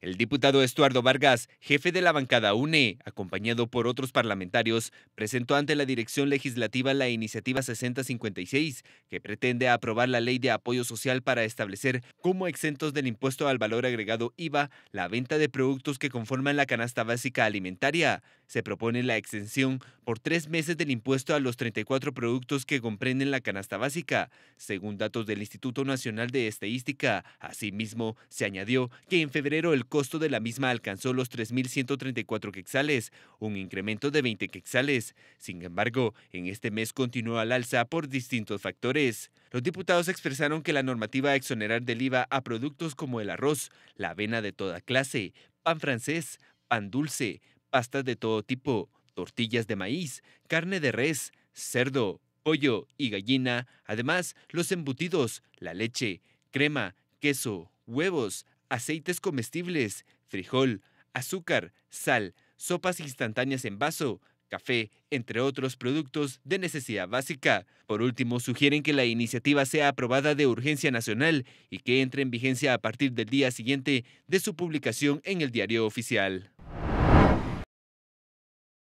El diputado Estuardo Vargas, jefe de la bancada UNE, acompañado por otros parlamentarios, presentó ante la Dirección Legislativa la iniciativa 6056, que pretende aprobar la ley de apoyo social para establecer como exentos del impuesto al valor agregado IVA la venta de productos que conforman la canasta básica alimentaria se propone la extensión por tres meses del impuesto a los 34 productos que comprenden la canasta básica, según datos del Instituto Nacional de Estadística. Asimismo, se añadió que en febrero el costo de la misma alcanzó los 3.134 quexales, un incremento de 20 quexales. Sin embargo, en este mes continuó al alza por distintos factores. Los diputados expresaron que la normativa exonerar del IVA a productos como el arroz, la avena de toda clase, pan francés, pan dulce, pastas de todo tipo, tortillas de maíz, carne de res, cerdo, pollo y gallina, además los embutidos, la leche, crema, queso, huevos, aceites comestibles, frijol, azúcar, sal, sopas instantáneas en vaso, café, entre otros productos de necesidad básica. Por último, sugieren que la iniciativa sea aprobada de urgencia nacional y que entre en vigencia a partir del día siguiente de su publicación en el diario oficial.